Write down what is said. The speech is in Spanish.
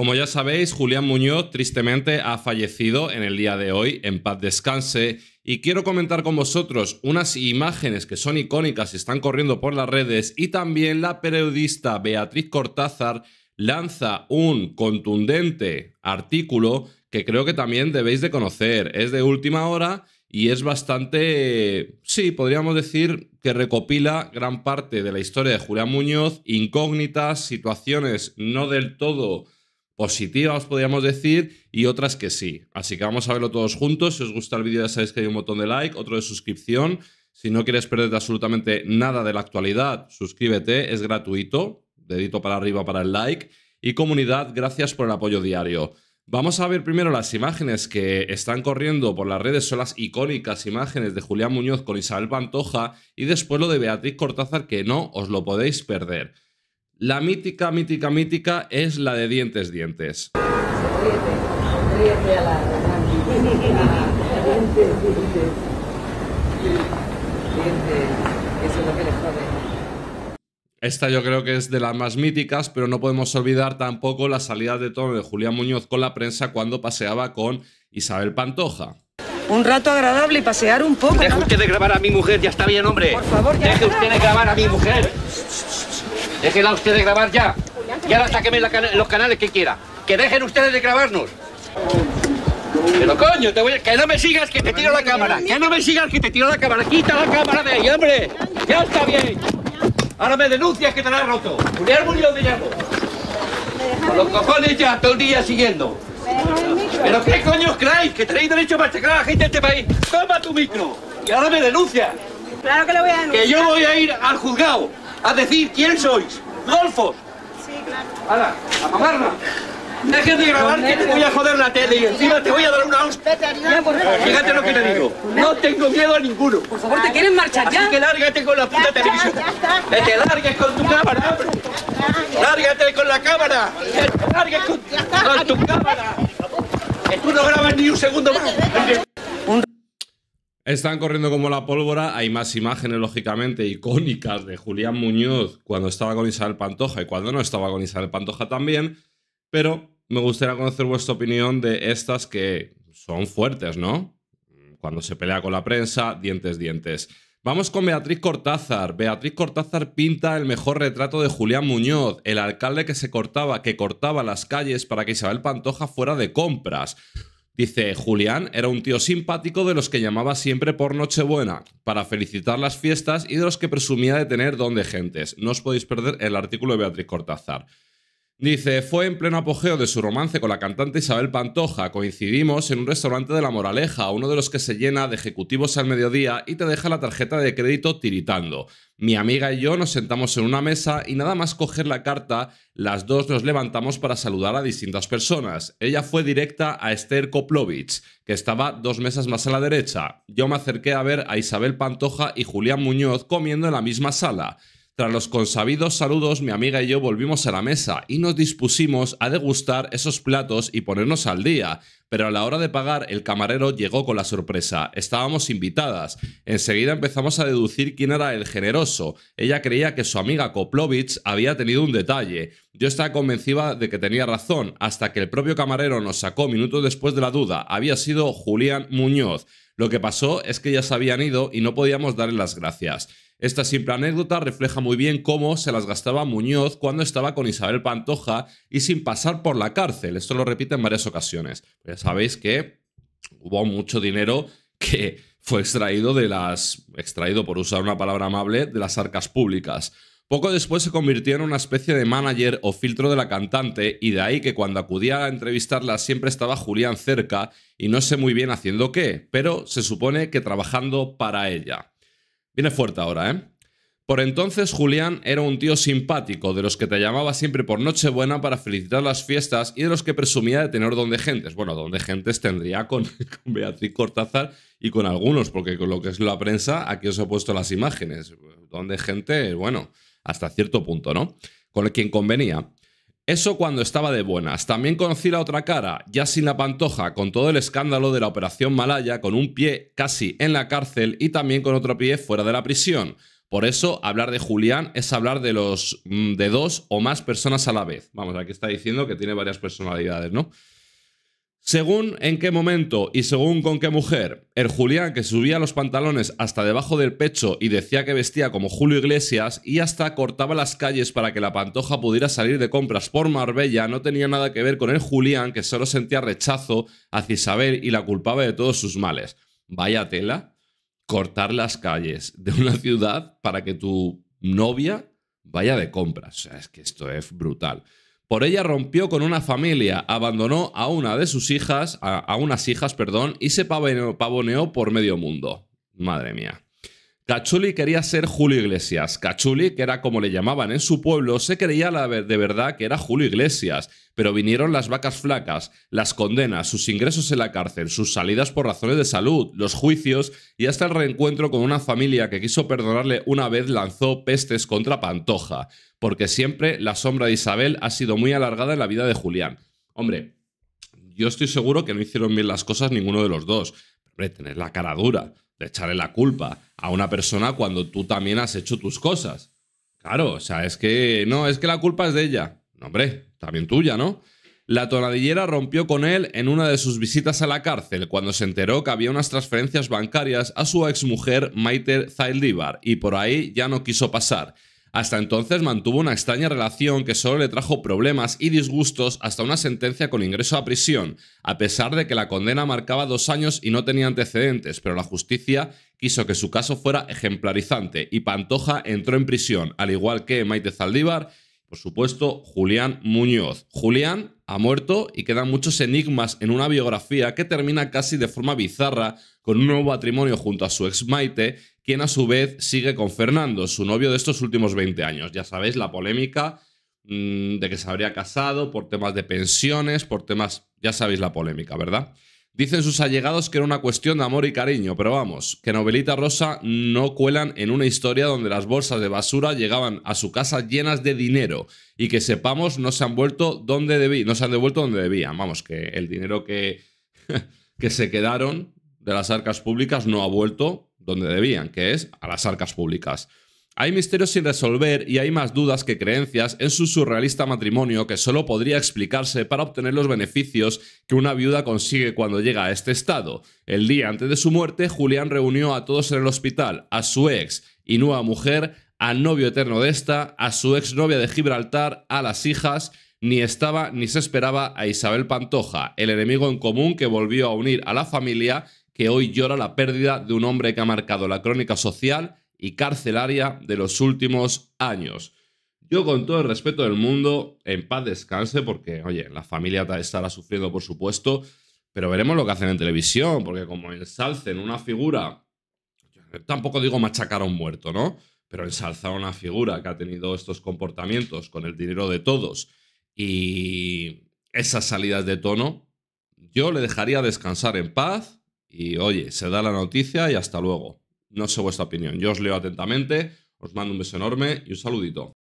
Como ya sabéis, Julián Muñoz tristemente ha fallecido en el día de hoy, en paz descanse, y quiero comentar con vosotros unas imágenes que son icónicas y están corriendo por las redes, y también la periodista Beatriz Cortázar lanza un contundente artículo que creo que también debéis de conocer, es de última hora y es bastante, sí, podríamos decir que recopila gran parte de la historia de Julián Muñoz, incógnitas, situaciones no del todo positivas, podríamos decir, y otras que sí. Así que vamos a verlo todos juntos. Si os gusta el vídeo ya sabéis que hay un botón de like, otro de suscripción. Si no quieres perderte absolutamente nada de la actualidad, suscríbete, es gratuito. Dedito para arriba para el like. Y comunidad, gracias por el apoyo diario. Vamos a ver primero las imágenes que están corriendo por las redes, son las icónicas imágenes de Julián Muñoz con Isabel Pantoja y después lo de Beatriz Cortázar que no os lo podéis perder. La mítica, mítica, mítica es la de dientes, dientes. Esta yo creo que es de las más míticas, pero no podemos olvidar tampoco la salida de tono de Julián Muñoz con la prensa cuando paseaba con Isabel Pantoja. Un rato agradable y pasear un poco. Deje usted de grabar a mi mujer, ya está bien, hombre. Por favor, ya Deje usted de grabar a mi mujer. Déjenla usted de grabar ya. Y ahora que los canales que quiera. Que dejen ustedes de grabarnos. Pero coño, que no me sigas que te tiro la cámara. Que no me sigas que te tiro la cámara. Quita la cámara de ahí, hombre. Ya está bien. Ahora me denuncias que te la has roto. Julián Murillo de llamo. Con los cojones ya, todo el día siguiendo. ¿Pero qué coño os ¿Que tenéis derecho a machacar a la gente de este país? ¡Toma tu micro! Y ahora me denuncias. Claro que lo voy a denunciar. Que yo voy a ir al juzgado a decir quién sois. ¡Golfos! Sí, claro. ¡Hala! ¡A mamarla! Dejen de grabar que te voy a joder la tele y encima te voy a dar una hostia. Fíjate lo que te digo. No tengo miedo a ninguno. Por favor, ¿te quieres marchar ya? Así que lárgate con la puta televisión. que te largues con tu cámara, Lárgate con la cámara. Que te largues con, tu cámara. Que tú no grabas ni un segundo más. Están corriendo como la pólvora. Hay más imágenes, lógicamente, icónicas de Julián Muñoz cuando estaba con Isabel Pantoja y cuando no estaba con Isabel Pantoja también. Pero me gustaría conocer vuestra opinión de estas que son fuertes, ¿no? Cuando se pelea con la prensa, dientes, dientes. Vamos con Beatriz Cortázar. Beatriz Cortázar pinta el mejor retrato de Julián Muñoz, el alcalde que se cortaba, que cortaba las calles para que Isabel Pantoja fuera de compras. Dice, Julián era un tío simpático de los que llamaba siempre por Nochebuena para felicitar las fiestas y de los que presumía de tener don de gentes. No os podéis perder el artículo de Beatriz Cortázar. Dice, fue en pleno apogeo de su romance con la cantante Isabel Pantoja. Coincidimos en un restaurante de La Moraleja, uno de los que se llena de ejecutivos al mediodía y te deja la tarjeta de crédito tiritando. Mi amiga y yo nos sentamos en una mesa y nada más coger la carta, las dos nos levantamos para saludar a distintas personas. Ella fue directa a Esther Koplovich, que estaba dos mesas más a la derecha. Yo me acerqué a ver a Isabel Pantoja y Julián Muñoz comiendo en la misma sala. Tras los consabidos saludos, mi amiga y yo volvimos a la mesa y nos dispusimos a degustar esos platos y ponernos al día, pero a la hora de pagar el camarero llegó con la sorpresa. Estábamos invitadas. Enseguida empezamos a deducir quién era el generoso. Ella creía que su amiga Koplovich había tenido un detalle. Yo estaba convencida de que tenía razón, hasta que el propio camarero nos sacó minutos después de la duda. Había sido Julián Muñoz. Lo que pasó es que ya se habían ido y no podíamos darle las gracias. Esta simple anécdota refleja muy bien cómo se las gastaba Muñoz cuando estaba con Isabel Pantoja y sin pasar por la cárcel. Esto lo repite en varias ocasiones. Pues ya sabéis que hubo mucho dinero que fue extraído de las. extraído, por usar una palabra amable, de las arcas públicas. Poco después se convirtió en una especie de manager o filtro de la cantante y de ahí que cuando acudía a entrevistarla siempre estaba Julián cerca y no sé muy bien haciendo qué, pero se supone que trabajando para ella. Viene fuerte ahora, ¿eh? Por entonces Julián era un tío simpático, de los que te llamaba siempre por Nochebuena para felicitar las fiestas y de los que presumía de tener don de gentes. Bueno, donde gentes tendría con, Beatriz Cortázar y con algunos, porque con lo que es la prensa, aquí os he puesto las imágenes. donde de gente, bueno hasta cierto punto, ¿no? Con el quien convenía. Eso cuando estaba de buenas. También conocí la otra cara, ya sin la pantoja, con todo el escándalo de la Operación Malaya, con un pie casi en la cárcel y también con otro pie fuera de la prisión. Por eso, hablar de Julián es hablar de los mm, de dos o más personas a la vez. Vamos, aquí está diciendo que tiene varias personalidades, ¿no? Según en qué momento y según con qué mujer, el Julián que subía los pantalones hasta debajo del pecho y decía que vestía como Julio Iglesias y hasta cortaba las calles para que la pantoja pudiera salir de compras por Marbella no tenía nada que ver con el Julián que solo sentía rechazo hacia Isabel y la culpaba de todos sus males. Vaya tela, cortar las calles de una ciudad para que tu novia vaya de compras. O sea, es que esto es brutal. Por ella rompió con una familia, abandonó a una de sus hijas, a, unas hijas, perdón, y se pavoneó por medio mundo. Madre mía. Cachuli quería ser Julio Iglesias. Cachuli, que era como le llamaban en su pueblo, se creía de verdad que era Julio Iglesias, pero vinieron las vacas flacas, las condenas, sus ingresos en la cárcel, sus salidas por razones de salud, los juicios y hasta el reencuentro con una familia que quiso perdonarle una vez lanzó pestes contra Pantoja, porque siempre la sombra de Isabel ha sido muy alargada en la vida de Julián. Hombre, yo estoy seguro que no hicieron bien las cosas ninguno de los dos. Pero, tener la cara dura de echarle la culpa a una persona cuando tú también has hecho tus cosas. Claro, o sea, es que no, es que la culpa es de ella. No, hombre, también tuya, ¿no? La tonadillera rompió con él en una de sus visitas a la cárcel cuando se enteró que había unas transferencias bancarias a su exmujer Maite Zaldívar y por ahí ya no quiso pasar. Hasta entonces mantuvo una extraña relación que solo le trajo problemas y disgustos hasta una sentencia con ingreso a prisión, a pesar de que la condena marcaba dos años y no tenía antecedentes, pero la justicia quiso que su caso fuera ejemplarizante y Pantoja entró en prisión, al igual que Maite Zaldívar, por supuesto, Julián Muñoz. Julián ha muerto y quedan muchos enigmas en una biografía que termina casi de forma bizarra con un nuevo matrimonio junto a su ex Maite quien a su vez sigue con Fernando, su novio de estos últimos 20 años. Ya sabéis la polémica mm, de que se habría casado por temas de pensiones, por temas... Ya sabéis la polémica, ¿verdad? Dicen sus allegados que era una cuestión de amor y cariño, pero vamos, que Novelita Rosa no cuelan en una historia donde las bolsas de basura llegaban a su casa llenas de dinero y que sepamos no se han vuelto donde debí, no se han devuelto donde debían. Vamos, que el dinero que, que se quedaron de las arcas públicas no ha vuelto donde debían, que es a las arcas públicas. Hay misterios sin resolver y hay más dudas que creencias en su surrealista matrimonio que solo podría explicarse para obtener los beneficios que una viuda consigue cuando llega a este estado. El día antes de su muerte, Julián reunió a todos en el hospital, a su ex y nueva mujer, al novio eterno de esta, a su ex novia de Gibraltar, a las hijas, ni estaba ni se esperaba a Isabel Pantoja, el enemigo en común que volvió a unir a la familia que hoy llora la pérdida de un hombre que ha marcado la crónica social y carcelaria de los últimos años. Yo con todo el respeto del mundo, en paz descanse, porque, oye, la familia estará sufriendo, por supuesto, pero veremos lo que hacen en televisión, porque como ensalcen una figura, tampoco digo machacar a un muerto, ¿no? Pero ensalzar una figura que ha tenido estos comportamientos con el dinero de todos y esas salidas de tono, yo le dejaría descansar en paz y oye, se da la noticia y hasta luego. No sé vuestra opinión. Yo os leo atentamente, os mando un beso enorme y un saludito.